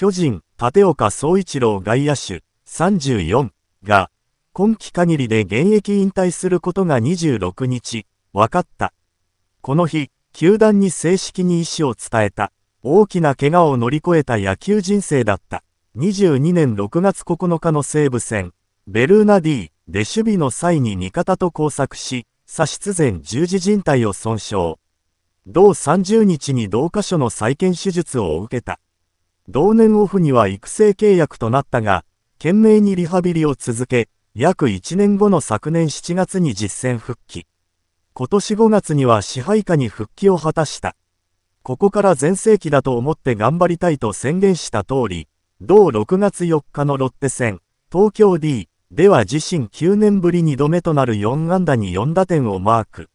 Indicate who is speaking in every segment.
Speaker 1: 巨人、立岡総一郎外野手、34が、今季限りで現役引退することが26日、分かった。この日、球団に正式に意思を伝えた。大きな怪我を乗り越えた野球人生だった。22年6月9日の西武戦、ベルーナ D で守備の際に味方と交錯し、左室前十字靭帯を損傷。同30日に同箇所の再建手術を受けた。同年オフには育成契約となったが、懸命にリハビリを続け、約1年後の昨年7月に実戦復帰。今年5月には支配下に復帰を果たした。ここから全盛期だと思って頑張りたいと宣言した通り、同6月4日のロッテ戦、東京 D では自身9年ぶり2度目となる4安打に4打点をマーク。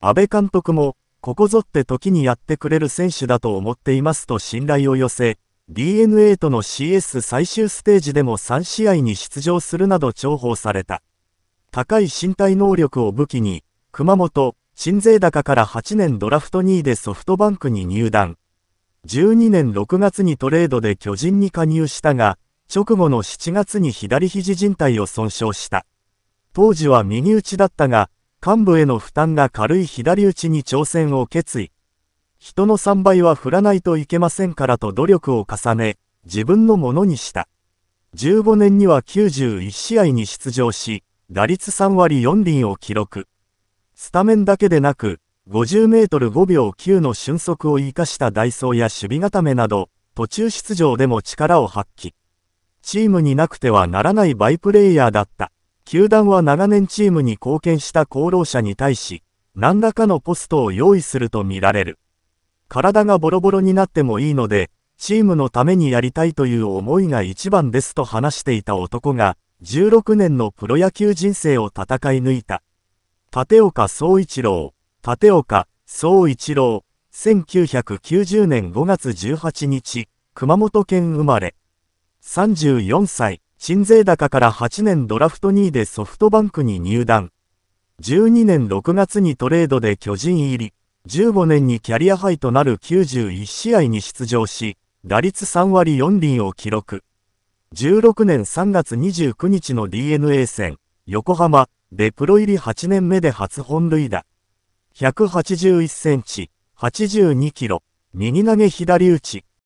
Speaker 1: 安倍監督も、ここぞって時にやってくれる選手だと思っていますと信頼を寄せ、d n a との CS 最終ステージでも3試合に出場するなど重宝された。高い身体能力を武器に、熊本、新税高から8年ドラフト2位でソフトバンクに入団。12年6月にトレードで巨人に加入したが、直後の7月に左肘靭帯を損傷した。当時は右打ちだったが、幹部への負担が軽い左打ちに挑戦を決意。人の3倍は振らないといけませんからと努力を重ね、自分のものにした。15年には91試合に出場し、打率3割4厘を記録。スタメンだけでなく、50メートル5秒9の俊足を生かしたダイソーや守備固めなど、途中出場でも力を発揮。チームになくてはならないバイプレイヤーだった。球団は長年チームに貢献した功労者に対し、何らかのポストを用意するとみられる。体がボロボロになってもいいので、チームのためにやりたいという思いが一番ですと話していた男が、16年のプロ野球人生を戦い抜いた。立岡総一郎、立岡総一郎、1990年5月18日、熊本県生まれ。34歳、鎮西高から8年ドラフト2位でソフトバンクに入団。12年6月にトレードで巨人入り。15年にキャリアハイとなる91試合に出場し、打率3割4厘を記録。16年3月29日の DNA 戦、横浜でプロ入り8年目で初本塁打。181センチ、82キロ、右投げ左打ち。